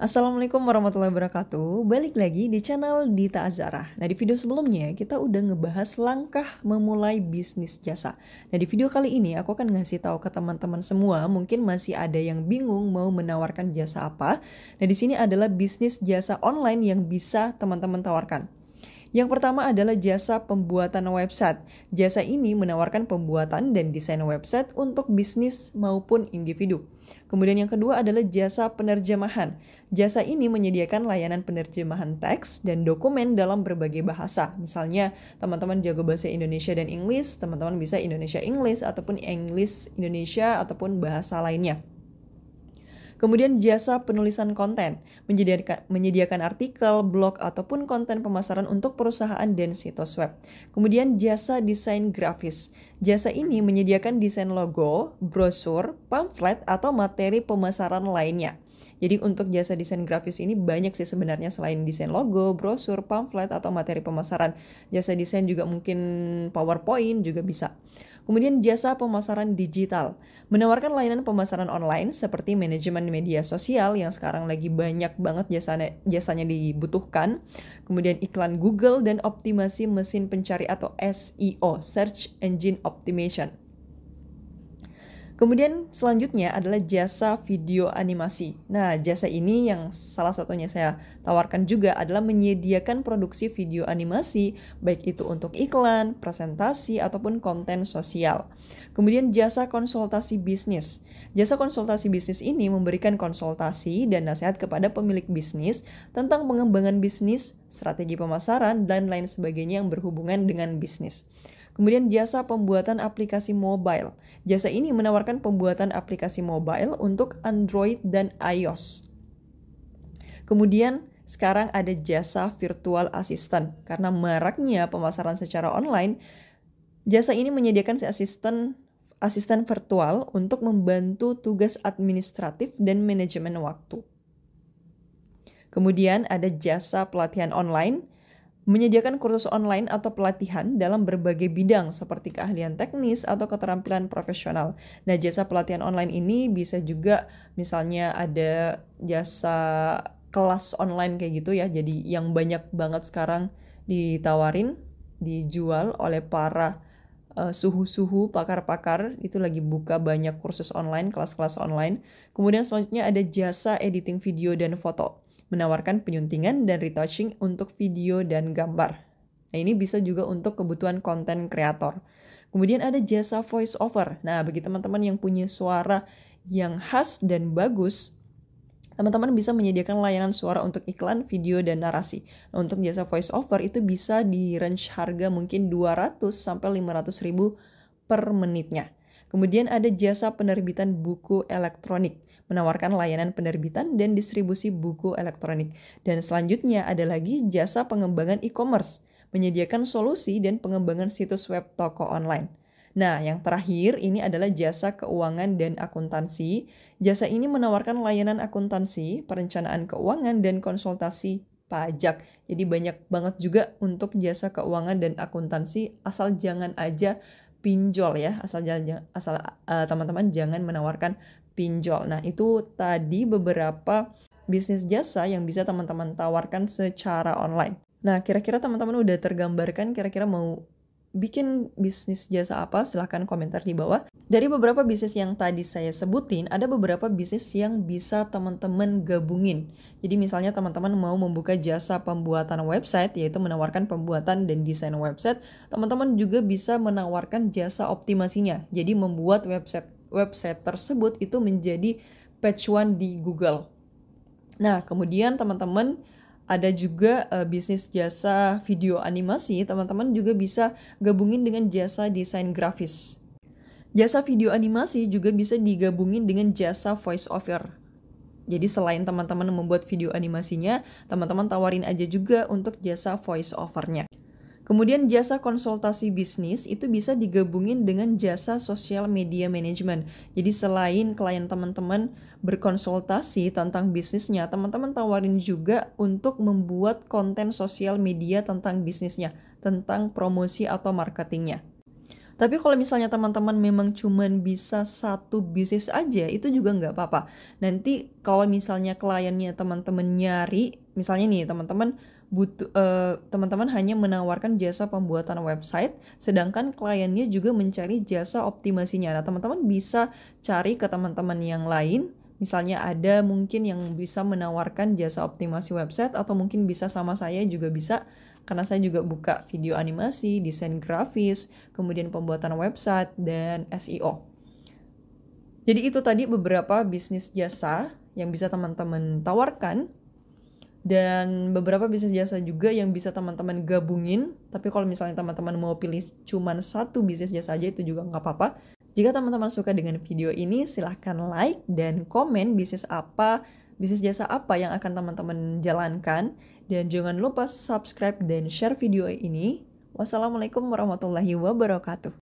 Assalamualaikum warahmatullahi wabarakatuh. Balik lagi di channel Dita Azara. Nah, di video sebelumnya kita udah ngebahas langkah memulai bisnis jasa. Nah, di video kali ini aku akan ngasih tahu ke teman-teman semua, mungkin masih ada yang bingung mau menawarkan jasa apa. Nah, di sini adalah bisnis jasa online yang bisa teman-teman tawarkan. Yang pertama adalah jasa pembuatan website. Jasa ini menawarkan pembuatan dan desain website untuk bisnis maupun individu. Kemudian yang kedua adalah jasa penerjemahan. Jasa ini menyediakan layanan penerjemahan teks dan dokumen dalam berbagai bahasa. Misalnya, teman-teman jago bahasa Indonesia dan Inggris, teman-teman bisa Indonesia Inggris ataupun inggris Indonesia ataupun bahasa lainnya. Kemudian jasa penulisan konten, menyediakan, menyediakan artikel, blog, ataupun konten pemasaran untuk perusahaan dan situs web. Kemudian jasa desain grafis. Jasa ini menyediakan desain logo, brosur, pamflet, atau materi pemasaran lainnya. Jadi untuk jasa desain grafis ini banyak sih sebenarnya selain desain logo, brosur, pamflet, atau materi pemasaran. Jasa desain juga mungkin PowerPoint juga bisa. Kemudian jasa pemasaran digital, menawarkan layanan pemasaran online seperti manajemen media sosial yang sekarang lagi banyak banget jasanya, jasanya dibutuhkan. Kemudian iklan Google dan optimasi mesin pencari atau SEO, Search Engine Optimization. Kemudian selanjutnya adalah jasa video animasi. Nah, jasa ini yang salah satunya saya tawarkan juga adalah menyediakan produksi video animasi, baik itu untuk iklan, presentasi, ataupun konten sosial. Kemudian jasa konsultasi bisnis. Jasa konsultasi bisnis ini memberikan konsultasi dan nasihat kepada pemilik bisnis tentang pengembangan bisnis, strategi pemasaran, dan lain sebagainya yang berhubungan dengan bisnis. Kemudian jasa pembuatan aplikasi mobile. Jasa ini menawarkan pembuatan aplikasi mobile untuk Android dan iOS. Kemudian sekarang ada jasa virtual assistant. Karena maraknya pemasaran secara online, jasa ini menyediakan si asisten asisten virtual untuk membantu tugas administratif dan manajemen waktu. Kemudian ada jasa pelatihan online menyediakan kursus online atau pelatihan dalam berbagai bidang seperti keahlian teknis atau keterampilan profesional. Nah, jasa pelatihan online ini bisa juga misalnya ada jasa kelas online kayak gitu ya. Jadi yang banyak banget sekarang ditawarin, dijual oleh para eh, suhu-suhu, pakar-pakar itu lagi buka banyak kursus online, kelas-kelas online. Kemudian selanjutnya ada jasa editing video dan foto menawarkan penyuntingan dan retouching untuk video dan gambar. Nah, ini bisa juga untuk kebutuhan konten kreator. Kemudian ada jasa voice over. Nah, bagi teman-teman yang punya suara yang khas dan bagus, teman-teman bisa menyediakan layanan suara untuk iklan, video, dan narasi. Nah, untuk jasa voice over itu bisa di range harga mungkin 200 sampai 500 ribu per menitnya. Kemudian ada jasa penerbitan buku elektronik, menawarkan layanan penerbitan dan distribusi buku elektronik. Dan selanjutnya ada lagi jasa pengembangan e-commerce, menyediakan solusi dan pengembangan situs web toko online. Nah, yang terakhir ini adalah jasa keuangan dan akuntansi. Jasa ini menawarkan layanan akuntansi, perencanaan keuangan, dan konsultasi pajak. Jadi banyak banget juga untuk jasa keuangan dan akuntansi, asal jangan aja pinjol ya asal jangan asal teman eh, teman-teman jangan menawarkan pinjol. Nah itu tadi beberapa bisnis jasa yang bisa teman-teman tawarkan secara online. Nah kira-kira teman-teman udah tergambarkan kira-kira mau bikin bisnis jasa apa? Silahkan komentar di bawah. Dari beberapa bisnis yang tadi saya sebutin, ada beberapa bisnis yang bisa teman-teman gabungin. Jadi misalnya teman-teman mau membuka jasa pembuatan website, yaitu menawarkan pembuatan dan desain website, teman-teman juga bisa menawarkan jasa optimasinya. Jadi membuat website website tersebut itu menjadi page one di Google. Nah, kemudian teman-teman ada juga uh, bisnis jasa video animasi, teman-teman juga bisa gabungin dengan jasa desain grafis. Jasa video animasi juga bisa digabungin dengan jasa voice over. Jadi selain teman-teman membuat video animasinya, teman-teman tawarin aja juga untuk jasa voice overnya. Kemudian jasa konsultasi bisnis itu bisa digabungin dengan jasa sosial media management. Jadi selain klien teman-teman berkonsultasi tentang bisnisnya, teman-teman tawarin juga untuk membuat konten sosial media tentang bisnisnya, tentang promosi atau marketingnya. Tapi kalau misalnya teman-teman memang cuma bisa satu bisnis aja, itu juga nggak apa-apa. Nanti kalau misalnya kliennya teman-teman nyari, misalnya nih teman-teman butuh uh, teman-teman hanya menawarkan jasa pembuatan website sedangkan kliennya juga mencari jasa optimasinya. Nah, teman-teman bisa cari ke teman-teman yang lain Misalnya ada mungkin yang bisa menawarkan jasa optimasi website atau mungkin bisa sama saya juga bisa karena saya juga buka video animasi, desain grafis, kemudian pembuatan website dan SEO. Jadi itu tadi beberapa bisnis jasa yang bisa teman-teman tawarkan dan beberapa bisnis jasa juga yang bisa teman-teman gabungin tapi kalau misalnya teman-teman mau pilih cuma satu bisnis jasa aja itu juga nggak apa-apa jika teman-teman suka dengan video ini silahkan like dan komen bisnis apa bisnis jasa apa yang akan teman-teman jalankan dan jangan lupa subscribe dan share video ini wassalamualaikum warahmatullahi wabarakatuh